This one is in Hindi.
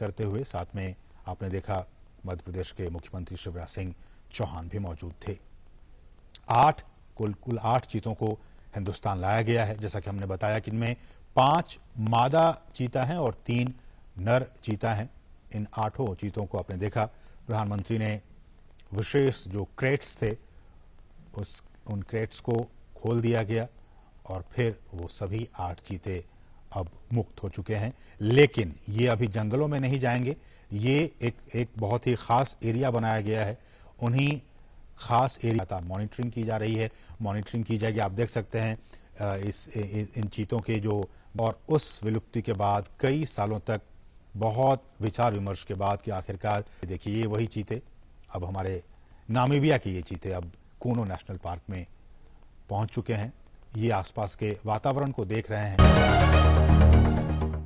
करते हुए साथ में आपने देखा मध्य प्रदेश के मुख्यमंत्री शिवराज सिंह चौहान भी मौजूद थे आठ कुल कुल आठ चीतों को हिंदुस्तान लाया गया है जैसा कि हमने बताया कि इनमें पांच मादा चीता हैं और तीन नर चीता हैं इन आठों चीतों को आपने देखा प्रधानमंत्री ने विशेष जो क्रेट्स थे उस उन क्रेट्स को खोल दिया गया और फिर वो सभी आठ चीते अब मुक्त हो चुके हैं लेकिन ये अभी जंगलों में नहीं जाएंगे ये एक एक बहुत ही खास एरिया बनाया गया है उन्हीं खास एरिया था मॉनिटरिंग की जा रही है मॉनिटरिंग की जाएगी आप देख सकते हैं इस इन चीतों के जो और उस विलुप्ति के बाद कई सालों तक बहुत विचार विमर्श के बाद कि आखिरकार देखिए ये वही चीते अब हमारे नामीबिया के ये चीते अब कोनो नेशनल पार्क में पहुंच चुके हैं ये आसपास के वातावरण को देख रहे हैं